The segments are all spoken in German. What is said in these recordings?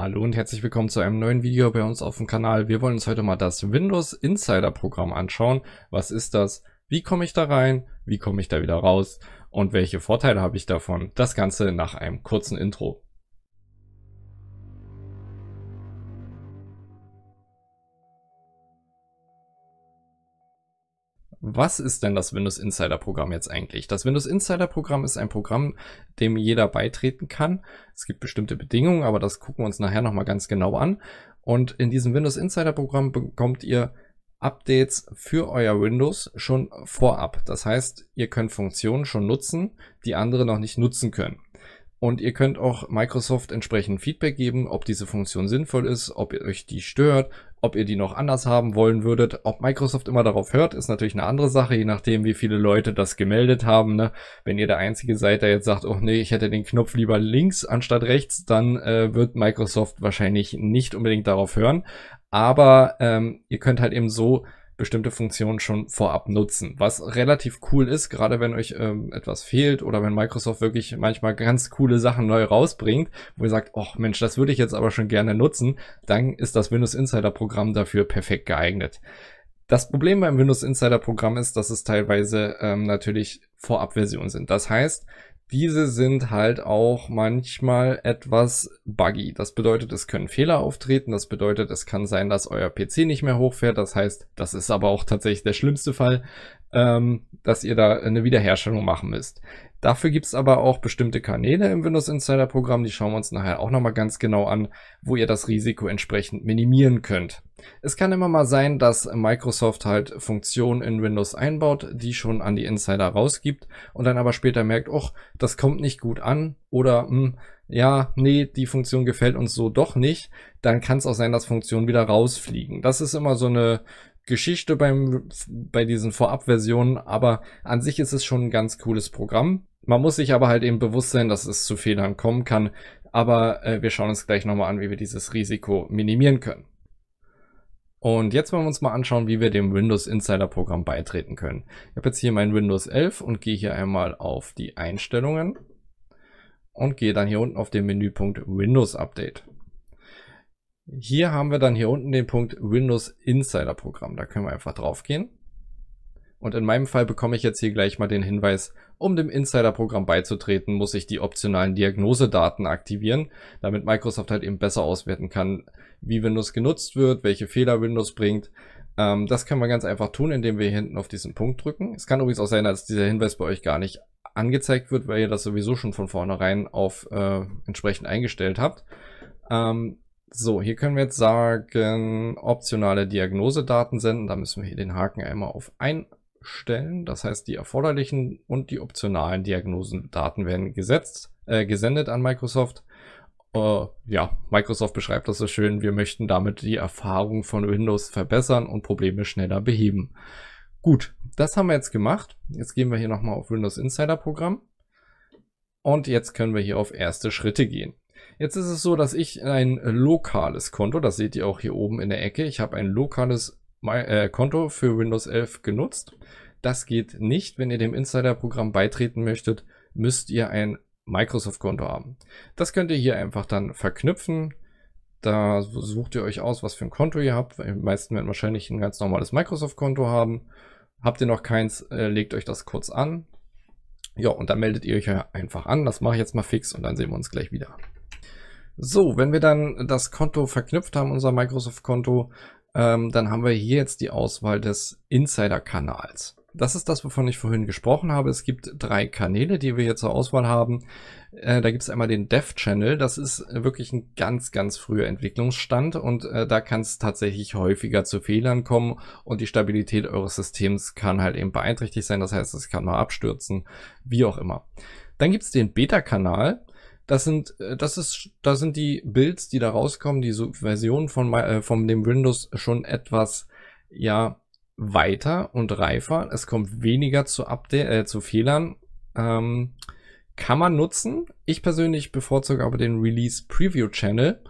Hallo und herzlich willkommen zu einem neuen Video bei uns auf dem Kanal. Wir wollen uns heute mal das Windows Insider Programm anschauen. Was ist das? Wie komme ich da rein? Wie komme ich da wieder raus? Und welche Vorteile habe ich davon? Das Ganze nach einem kurzen Intro. was ist denn das Windows Insider Programm jetzt eigentlich? Das Windows Insider Programm ist ein Programm, dem jeder beitreten kann. Es gibt bestimmte Bedingungen, aber das gucken wir uns nachher nochmal ganz genau an. Und in diesem Windows Insider Programm bekommt ihr Updates für euer Windows schon vorab. Das heißt, ihr könnt Funktionen schon nutzen, die andere noch nicht nutzen können. Und ihr könnt auch Microsoft entsprechend Feedback geben, ob diese Funktion sinnvoll ist, ob ihr euch die stört, ob ihr die noch anders haben wollen würdet, ob Microsoft immer darauf hört, ist natürlich eine andere Sache, je nachdem, wie viele Leute das gemeldet haben. Ne? Wenn ihr der Einzige seid, der jetzt sagt, oh nee, ich hätte den Knopf lieber links anstatt rechts, dann äh, wird Microsoft wahrscheinlich nicht unbedingt darauf hören. Aber ähm, ihr könnt halt eben so bestimmte Funktionen schon vorab nutzen, was relativ cool ist, gerade wenn euch ähm, etwas fehlt oder wenn Microsoft wirklich manchmal ganz coole Sachen neu rausbringt, wo ihr sagt, oh Mensch, das würde ich jetzt aber schon gerne nutzen, dann ist das Windows Insider Programm dafür perfekt geeignet. Das Problem beim Windows Insider Programm ist, dass es teilweise ähm, natürlich Vorabversionen sind. Das heißt, diese sind halt auch manchmal etwas buggy. Das bedeutet, es können Fehler auftreten. Das bedeutet, es kann sein, dass euer PC nicht mehr hochfährt. Das heißt, das ist aber auch tatsächlich der schlimmste Fall, ähm, dass ihr da eine Wiederherstellung machen müsst. Dafür gibt's aber auch bestimmte Kanäle im Windows Insider Programm. Die schauen wir uns nachher auch nochmal ganz genau an, wo ihr das Risiko entsprechend minimieren könnt. Es kann immer mal sein, dass Microsoft halt Funktionen in Windows einbaut, die schon an die Insider rausgibt und dann aber später merkt, oh, das kommt nicht gut an oder mh, hm, ja, nee, die Funktion gefällt uns so doch nicht, dann kann es auch sein, dass Funktionen wieder rausfliegen. Das ist immer so eine Geschichte beim, bei diesen Vorabversionen, aber an sich ist es schon ein ganz cooles Programm. Man muss sich aber halt eben bewusst sein, dass es zu Fehlern kommen kann, aber äh, wir schauen uns gleich nochmal an, wie wir dieses Risiko minimieren können. Und jetzt wollen wir uns mal anschauen, wie wir dem Windows Insider Programm beitreten können. Ich habe jetzt hier mein Windows 11 und gehe hier einmal auf die Einstellungen und gehe dann hier unten auf den Menüpunkt Windows Update. Hier haben wir dann hier unten den Punkt Windows Insider Programm. Da können wir einfach drauf gehen. Und in meinem Fall bekomme ich jetzt hier gleich mal den Hinweis, um dem Insider-Programm beizutreten, muss ich die optionalen Diagnosedaten aktivieren, damit Microsoft halt eben besser auswerten kann, wie Windows genutzt wird, welche Fehler Windows bringt. Ähm, das können wir ganz einfach tun, indem wir hier hinten auf diesen Punkt drücken. Es kann übrigens auch sein, dass dieser Hinweis bei euch gar nicht angezeigt wird, weil ihr das sowieso schon von vornherein auf äh, entsprechend eingestellt habt. Ähm, so, hier können wir jetzt sagen, optionale Diagnosedaten senden. Da müssen wir hier den Haken einmal auf ein stellen. Das heißt, die erforderlichen und die optionalen Diagnosendaten werden gesetzt, äh, gesendet an Microsoft. Äh, ja, Microsoft beschreibt das so schön. Wir möchten damit die Erfahrung von Windows verbessern und Probleme schneller beheben. Gut, das haben wir jetzt gemacht. Jetzt gehen wir hier nochmal auf Windows Insider Programm. Und jetzt können wir hier auf erste Schritte gehen. Jetzt ist es so, dass ich ein lokales Konto, das seht ihr auch hier oben in der Ecke, ich habe ein lokales mein, äh, Konto für Windows 11 genutzt. Das geht nicht. Wenn ihr dem Insider-Programm beitreten möchtet, müsst ihr ein Microsoft-Konto haben. Das könnt ihr hier einfach dann verknüpfen. Da sucht ihr euch aus, was für ein Konto ihr habt. Die meisten werden wahrscheinlich ein ganz normales Microsoft-Konto haben. Habt ihr noch keins, äh, legt euch das kurz an. Ja, und dann meldet ihr euch einfach an. Das mache ich jetzt mal fix und dann sehen wir uns gleich wieder. So, wenn wir dann das Konto verknüpft haben, unser Microsoft-Konto, ähm, dann haben wir hier jetzt die Auswahl des Insider-Kanals. Das ist das, wovon ich vorhin gesprochen habe. Es gibt drei Kanäle, die wir hier zur Auswahl haben. Äh, da gibt es einmal den Dev-Channel. Das ist wirklich ein ganz, ganz früher Entwicklungsstand und äh, da kann es tatsächlich häufiger zu Fehlern kommen und die Stabilität eures Systems kann halt eben beeinträchtigt sein. Das heißt, es kann mal abstürzen, wie auch immer. Dann gibt es den Beta-Kanal. Das sind, äh, das ist, da sind die Builds, die da rauskommen, die Version von, äh, von dem Windows schon etwas, ja, weiter und reifer. Es kommt weniger zu Update, äh, zu Fehlern. Ähm, kann man nutzen. Ich persönlich bevorzuge aber den Release Preview Channel.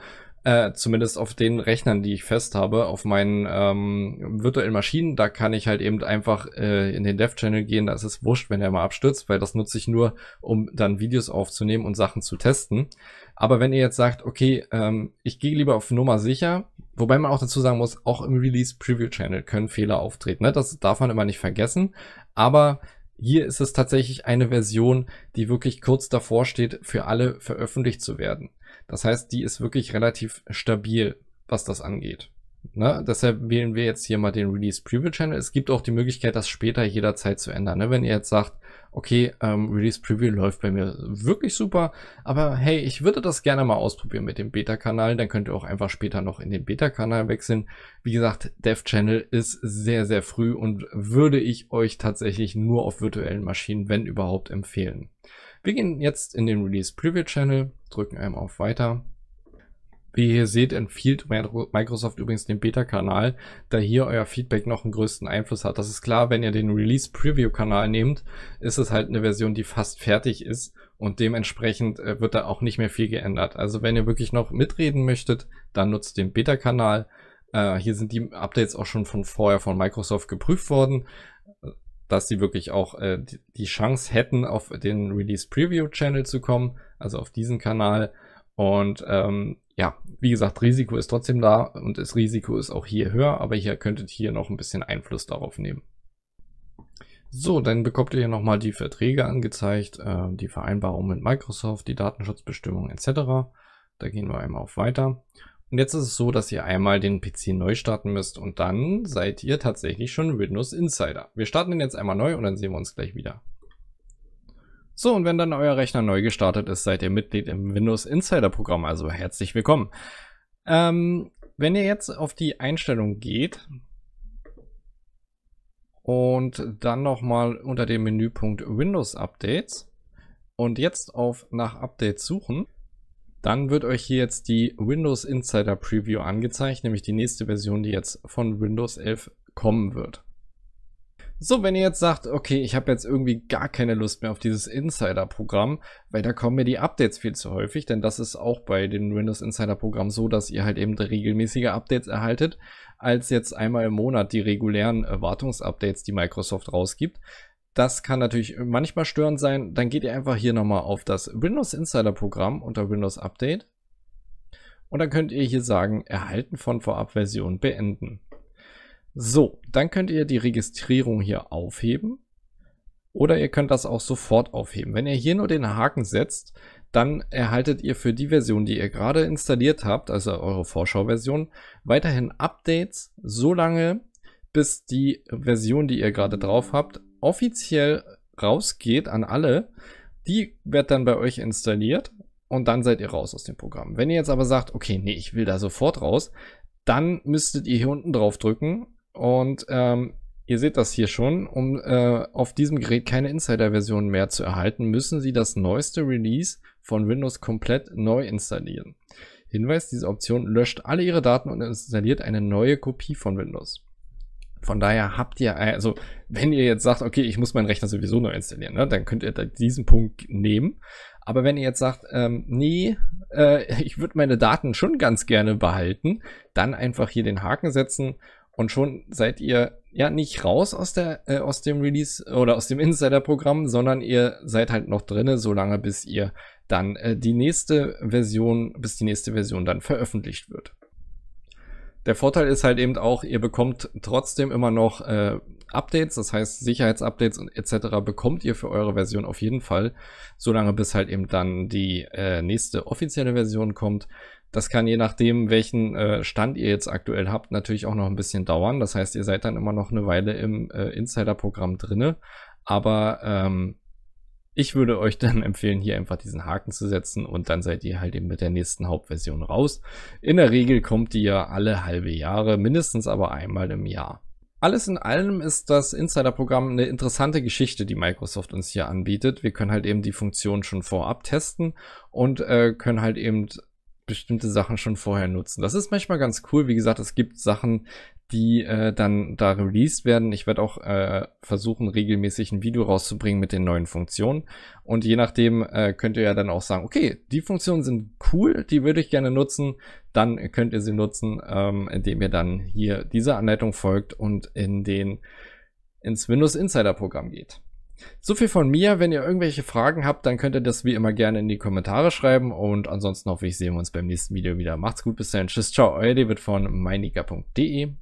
Äh, zumindest auf den Rechnern, die ich fest habe, auf meinen ähm, virtuellen Maschinen, da kann ich halt eben einfach äh, in den Dev-Channel gehen, da ist es wurscht, wenn der mal abstürzt, weil das nutze ich nur, um dann Videos aufzunehmen und Sachen zu testen. Aber wenn ihr jetzt sagt, okay, ähm, ich gehe lieber auf Nummer sicher, wobei man auch dazu sagen muss, auch im Release-Preview-Channel können Fehler auftreten, ne? das darf man immer nicht vergessen, aber hier ist es tatsächlich eine Version, die wirklich kurz davor steht, für alle veröffentlicht zu werden. Das heißt, die ist wirklich relativ stabil, was das angeht. Ne? Deshalb wählen wir jetzt hier mal den Release Preview Channel. Es gibt auch die Möglichkeit, das später jederzeit zu ändern. Ne? Wenn ihr jetzt sagt, okay, ähm, Release Preview läuft bei mir wirklich super, aber hey, ich würde das gerne mal ausprobieren mit dem Beta-Kanal, dann könnt ihr auch einfach später noch in den Beta-Kanal wechseln. Wie gesagt, Dev-Channel ist sehr, sehr früh und würde ich euch tatsächlich nur auf virtuellen Maschinen, wenn überhaupt, empfehlen. Wir gehen jetzt in den Release Preview Channel, drücken einmal auf Weiter. Wie ihr hier seht, empfiehlt Microsoft übrigens den Beta-Kanal, da hier euer Feedback noch einen größten Einfluss hat. Das ist klar, wenn ihr den Release-Preview-Kanal nehmt, ist es halt eine Version, die fast fertig ist und dementsprechend äh, wird da auch nicht mehr viel geändert. Also wenn ihr wirklich noch mitreden möchtet, dann nutzt den Beta-Kanal. Äh, hier sind die Updates auch schon von vorher von Microsoft geprüft worden dass sie wirklich auch äh, die Chance hätten, auf den Release Preview Channel zu kommen, also auf diesen Kanal. Und ähm, ja, wie gesagt, Risiko ist trotzdem da und das Risiko ist auch hier höher, aber ihr könntet hier noch ein bisschen Einfluss darauf nehmen. So, dann bekommt ihr hier nochmal die Verträge angezeigt, äh, die Vereinbarung mit Microsoft, die Datenschutzbestimmungen etc. Da gehen wir einmal auf Weiter. Und jetzt ist es so, dass ihr einmal den PC neu starten müsst und dann seid ihr tatsächlich schon Windows Insider. Wir starten den jetzt einmal neu und dann sehen wir uns gleich wieder. So, und wenn dann euer Rechner neu gestartet ist, seid ihr Mitglied im Windows Insider Programm, also herzlich willkommen. Ähm, wenn ihr jetzt auf die Einstellung geht und dann nochmal unter dem Menüpunkt Windows Updates und jetzt auf nach Updates suchen, dann wird euch hier jetzt die Windows Insider Preview angezeigt, nämlich die nächste Version, die jetzt von Windows 11 kommen wird. So, wenn ihr jetzt sagt, okay, ich habe jetzt irgendwie gar keine Lust mehr auf dieses Insider-Programm, weil da kommen mir die Updates viel zu häufig, denn das ist auch bei den Windows Insider-Programmen so, dass ihr halt eben regelmäßige Updates erhaltet, als jetzt einmal im Monat die regulären Wartungsupdates, die Microsoft rausgibt. Das kann natürlich manchmal störend sein. Dann geht ihr einfach hier nochmal auf das Windows Insider Programm unter Windows Update. Und dann könnt ihr hier sagen, erhalten von Vorabversion beenden. So, dann könnt ihr die Registrierung hier aufheben. Oder ihr könnt das auch sofort aufheben. Wenn ihr hier nur den Haken setzt, dann erhaltet ihr für die Version, die ihr gerade installiert habt, also eure Vorschauversion, weiterhin Updates, solange bis die Version, die ihr gerade drauf habt, offiziell rausgeht an alle, die wird dann bei euch installiert und dann seid ihr raus aus dem Programm. Wenn ihr jetzt aber sagt, okay, nee, ich will da sofort raus, dann müsstet ihr hier unten drauf drücken und ähm, ihr seht das hier schon, um äh, auf diesem Gerät keine Insider-Version mehr zu erhalten, müssen Sie das neueste Release von Windows komplett neu installieren. Hinweis, diese Option löscht alle Ihre Daten und installiert eine neue Kopie von Windows. Von daher habt ihr, also wenn ihr jetzt sagt, okay, ich muss meinen Rechner sowieso neu installieren, ne, dann könnt ihr da diesen Punkt nehmen. Aber wenn ihr jetzt sagt, ähm, nee, äh, ich würde meine Daten schon ganz gerne behalten, dann einfach hier den Haken setzen und schon seid ihr ja nicht raus aus der äh, aus dem Release oder aus dem Insider-Programm, sondern ihr seid halt noch drinne, solange bis ihr dann äh, die nächste Version, bis die nächste Version dann veröffentlicht wird. Der Vorteil ist halt eben auch, ihr bekommt trotzdem immer noch äh, Updates, das heißt Sicherheitsupdates und etc. bekommt ihr für eure Version auf jeden Fall, solange bis halt eben dann die äh, nächste offizielle Version kommt. Das kann je nachdem, welchen äh, Stand ihr jetzt aktuell habt, natürlich auch noch ein bisschen dauern. Das heißt, ihr seid dann immer noch eine Weile im äh, Insider-Programm drinne, aber ähm, ich würde euch dann empfehlen, hier einfach diesen Haken zu setzen und dann seid ihr halt eben mit der nächsten Hauptversion raus. In der Regel kommt die ja alle halbe Jahre, mindestens aber einmal im Jahr. Alles in allem ist das Insider-Programm eine interessante Geschichte, die Microsoft uns hier anbietet. Wir können halt eben die Funktion schon vorab testen und äh, können halt eben bestimmte Sachen schon vorher nutzen. Das ist manchmal ganz cool. Wie gesagt, es gibt Sachen, die äh, dann da released werden. Ich werde auch äh, versuchen, regelmäßig ein Video rauszubringen mit den neuen Funktionen. Und je nachdem äh, könnt ihr ja dann auch sagen, okay, die Funktionen sind cool, die würde ich gerne nutzen. Dann könnt ihr sie nutzen, ähm, indem ihr dann hier dieser Anleitung folgt und in den ins Windows Insider Programm geht. So viel von mir. Wenn ihr irgendwelche Fragen habt, dann könnt ihr das wie immer gerne in die Kommentare schreiben. Und ansonsten hoffe ich, sehen wir uns beim nächsten Video wieder. Macht's gut, bis dann. Tschüss, ciao, euer David von meiniger.de.